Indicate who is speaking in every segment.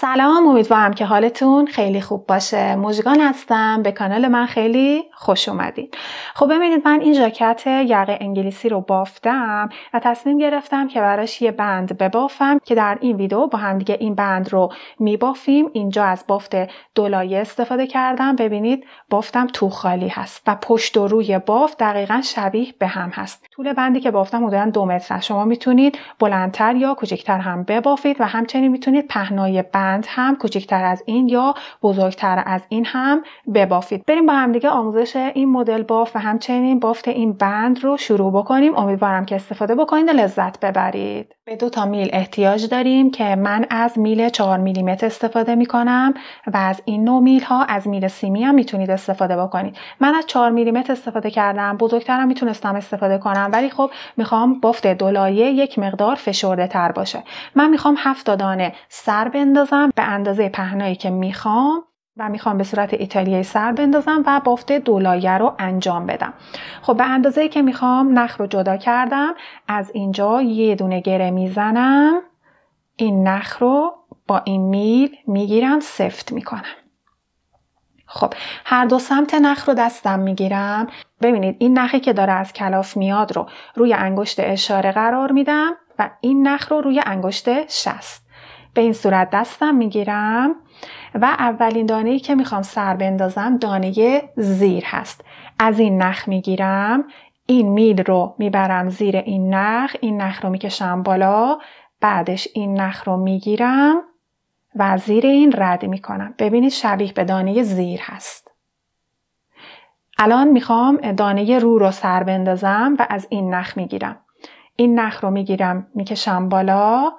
Speaker 1: سلام امیدوارم که حالتون خیلی خوب باشه مژگان هستم به کانال من خیلی خوش اومدین خب ببینید من این ژاکت یقه انگلیسی رو بافتم و تصمیم گرفتم که براش یه بند ببافم که در این ویدیو با هم دیگه این بند رو میبافیم اینجا از بافت دولایه استفاده کردم ببینید بافتم تو خالی هست و پشت و روی بافت دقیقا شبیه به هم هست طول بندی که بافتم حدودا دو متر شما میتونید بلندتر یا کوچکتر هم ببافید و همچنین میتونید پهنای بند هم کوچکتر از این یا بزرگتر از این هم ببافید بریم با همدیگه آموزش این مدل باف و همچنین بافت این بند رو شروع بکنیم امیدوارم که استفاده بکنید و لذت ببرید به دو تا میل احتیاج داریم که من از میل 4 میلیمتر استفاده می کنم و از این نوع میل ها از میل سیمی هم میتونید استفاده بکنید من از 4 میلیمتر استفاده کردم بزرگترم میتونستم استفاده کنم ولی خب میخوام بافت دولایه یک مقدار فشرده تر باشه من میخوام 7 دانه سر بندازم به اندازه پهنایی که میخوام و میخوام به صورت ایتالیای سر بندازم و بافت دولایه رو انجام بدم خب به اندازه که میخوام نخ رو جدا کردم از اینجا یه دونه گره میزنم این نخ رو با این میل میگیرم سفت میکنم خب هر دو سمت نخ رو دستم میگیرم ببینید این نخی که داره از کلاف میاد رو روی انگشت اشاره قرار میدم و این نخ رو روی انگشت شست به این صورت دستم میگیرم و اولین دانه که میخوام سر بندازم دانه زیر هست از این نخ میگیرم این میل رو میبرم زیر این نخ این نخ رو میکشم بالا بعدش این نخ رو میگیرم و زیر این رد میکنم ببینید شبیه به دانه زیر هست الان میخوام دانه رو رو سر بندازم و از این نخ میگیرم این نخ رو میگیرم میکشم بالا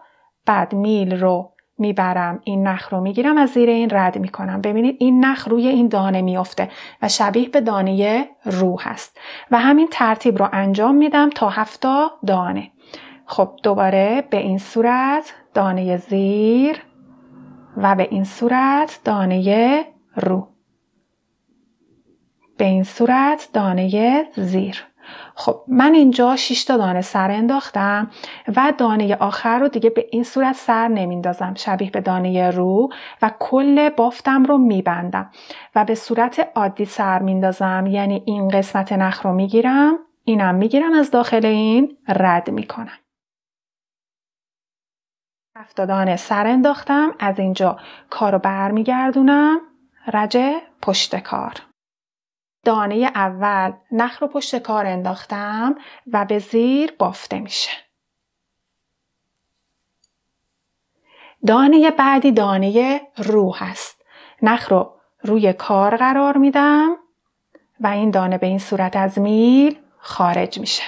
Speaker 1: بعد میل رو میبرم این نخ رو میگیرم از زیر این رد میکنم ببینید این نخ روی این دانه میافته و شبیه به دانه رو هست و همین ترتیب رو انجام میدم تا هفتا دانه خب دوباره به این صورت دانه زیر و به این صورت دانه رو به این صورت دانه زیر خب من اینجا 6 دانه سر انداختم و دانه آخر رو دیگه به این صورت سر نمیندازم شبیه به دانه رو و کل بافتم رو میبندم و به صورت عادی سر میندازم یعنی این قسمت نخ رو میگیرم اینم میگیرم از داخل این رد میکنم هفت دانه سر انداختم از اینجا کارو برمیگردونم رج پشت کار دانه اول نخ رو پشت کار انداختم و به زیر بافته میشه. دانه بعدی دانه رو هست. نخ رو روی کار قرار میدم و این دانه به این صورت از میل خارج میشه.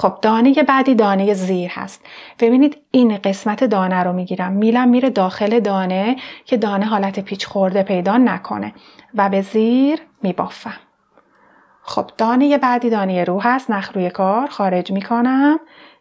Speaker 1: خب دانه بعدی دانه زیر هست ببینید این قسمت دانه رو میگیرم میلم میره داخل دانه که دانه حالت پیچ خورده پیدا نکنه و به زیر میبافم خب دانه بعدی دانه روح هست نخ روی کار خارج میکنم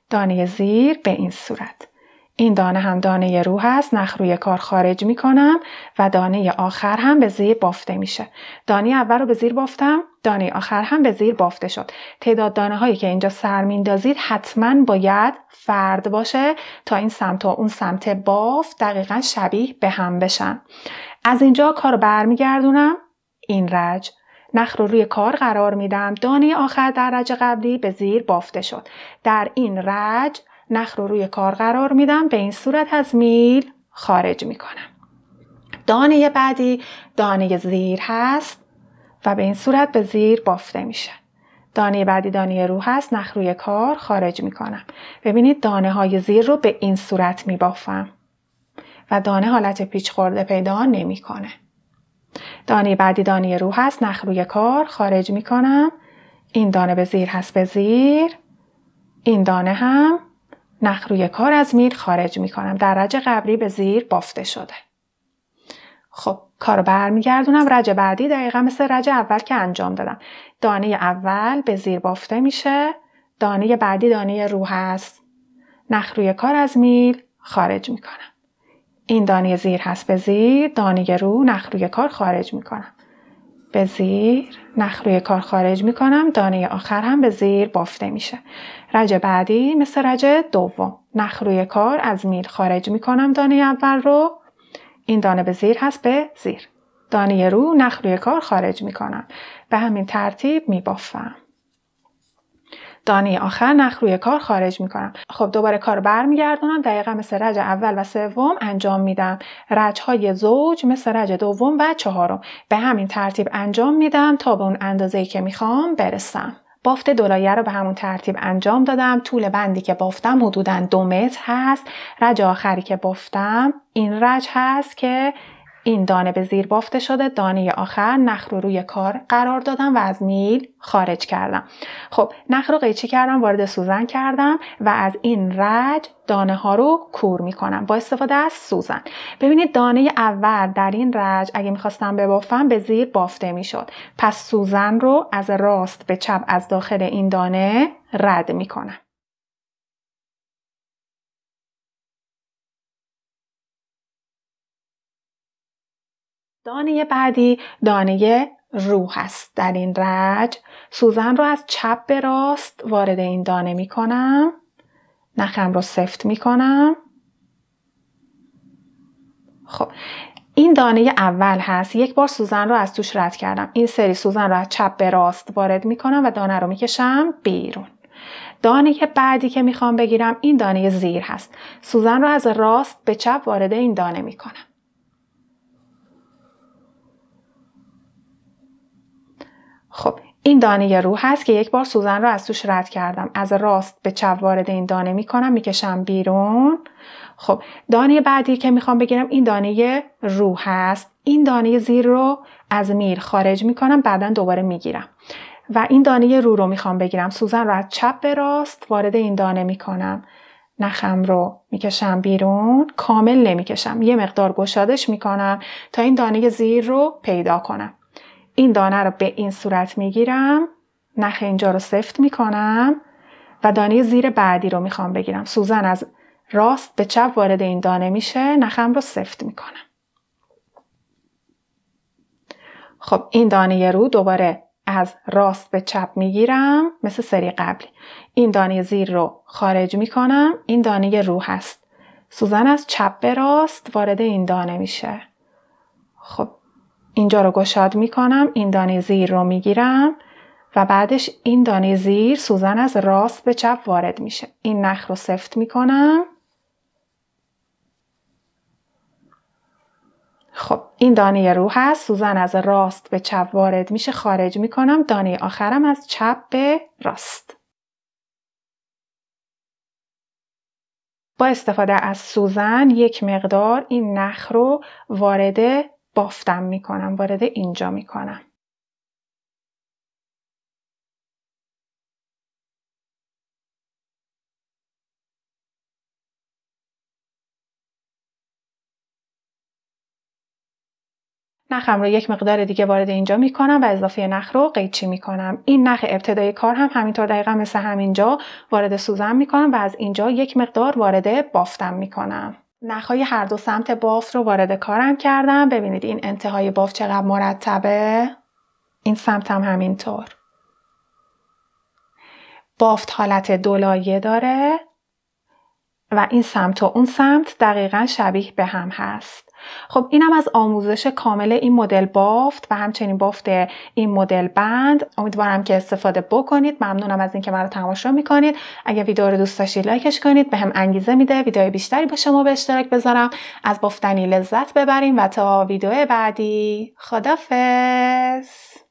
Speaker 1: دانه زیر به این صورت این دانه هم دانه روح هست نخ روی کار خارج میکنم و دانه آخر هم به زیر بافته میشه دانه اول رو به زیر بافتم دانه آخر هم به زیر بافته شد تعداد دانه هایی که اینجا سر میندازید حتما باید فرد باشه تا این سمت و اون سمت بافت دقیقا شبیه به هم بشن از اینجا کار رو برمیگردونم این رج نخ رو روی کار قرار میدم دانه آخر در رج قبلی به زیر بافته شد در این رج نخ رو روی کار قرار میدم به این صورت از میل خارج میکنم دانه بعدی دانه زیر هست و به این صورت به زیر بافته میشه دانه بعدی دانه روح هست نخ روی کار خارج میکنم. ببینید دانه های زیر رو به این صورت میبافم و دانه حالت پیچ خورده پیدا نمیکنه. دانه بعدی دانه روح هست نخ روی کار خارج میکنم. این دانه به زیر هست به زیر این دانه هم نخ روی کار از میر خارج میکنم. درجه قبلی به زیر بافته شده. خب کارو برمیگردونم رج بعدی دقیقا مثل رج اول که انجام دادم دانه اول به زیر بافته میشه دانه بعدی دانه روح هست نخ روی کار از میل خارج میکنم این دانه زیر هست به زیر دانه رو نخ روی کار خارج میکنم به زیر نخ روی کار خارج میکنم دانه آخر هم به زیر بافته میشه رج بعدی مثل رج دوم نخ روی کار از میل خارج میکنم دانه اول رو این دانه به زیر هست به زیر دانه رو نخ روی کار خارج میکنم به همین ترتیب بافم. دانه آخر نخ روی کار خارج میکنم خب دوباره کار برمیگردونم دقیقا مثل رج اول و سوم انجام میدم رج های زوج مثل رج دوم و چهارم به همین ترتیب انجام میدم تا به اون اندازه که میخوام برسم بافت دولایه رو به همون ترتیب انجام دادم طول بندی که بافتم حدودا دو متر هست رج آخری که بافتم این رج هست که این دانه به زیر بافته شده دانه آخر نخ رو روی کار قرار دادم و از میل خارج کردم خب نخ رو قیچی کردم وارد سوزن کردم و از این رج دانه ها رو کور کنم با استفاده از سوزن ببینید دانه اول در این رج اگه میخواستم ببافم به زیر بافته می شد. پس سوزن رو از راست به چپ از داخل این دانه رد میکنم دانه بعدی دانه روح است در این رج سوزن رو از چپ به راست وارد این دانه می کنم نخم رو سفت می کنم خب این دانه اول هست یک بار سوزن رو از توش رد کردم این سری سوزن رو از چپ به راست وارد می کنم و دانه رو کشم بیرون دانه که بعدی که خوام بگیرم این دانه زیر هست سوزن رو از راست به چپ وارد این دانه می کنم. این دانه رو هست که یک بار سوزن رو از توش رد کردم از راست به چپ وارد این دانه میکنم میکشم بیرون خب دانه بعدی که میخوام بگیرم این دانه رو هست این دانه زیر رو از میر خارج میکنم بعدا دوباره میگیرم و این دانه رو رو میخوام بگیرم سوزن رو از چپ به راست وارد این دانه میکنم نخم رو میکشم بیرون کامل نمیکشم یه مقدار گشادش میکنم تا این دانه زیر رو پیدا کنم این دانه رو به این صورت میگیرم نخ اینجا رو سفت میکنم و دانه زیر بعدی رو میخوام بگیرم سوزن از راست به چپ وارد این دانه میشه نخم رو سفت میکنم خب این دانه رو دوباره از راست به چپ میگیرم مثل سری قبلی این دانه زیر رو خارج میکنم این دانه رو هست سوزن از چپ به راست وارد این دانه میشه خب اینجا رو گشاد میکنم این دانه زیر رو میگیرم و بعدش این دانه زیر سوزن از راست به چپ وارد میشه این نخ رو سفت میکنم خب این دانه رو هست سوزن از راست به چپ وارد میشه خارج میکنم دانه آخرم از چپ به راست با استفاده از سوزن یک مقدار این نخ رو وارد بافتم میکنم وارد اینجا میکنم نخم رو یک مقدار دیگه وارد اینجا میکنم و اضافه نخ رو قیچی میکنم این نخ ابتدای کار هم همینطور دقیقا مثل همینجا وارد سوزن میکنم و از اینجا یک مقدار وارد بافتم میکنم نخهای هر دو سمت بافت رو وارد کارم کردم ببینید این انتهای بافت چقدر مرتبه این سمت هم همینطور بافت حالت دولایه داره و این سمت و اون سمت دقیقا شبیه به هم هست خب اینم از آموزش کامل این مدل بافت و همچنین بافت این مدل بند امیدوارم که استفاده بکنید ممنونم از اینکه رو تماشا میکنید اگر ویدیو رو دوست داشتید لایکش کنید به هم انگیزه میده ویدیوهای بیشتری با شما به اشتراک بذارم از بافتنی لذت ببریم و تا ویدیو بعدی خدافز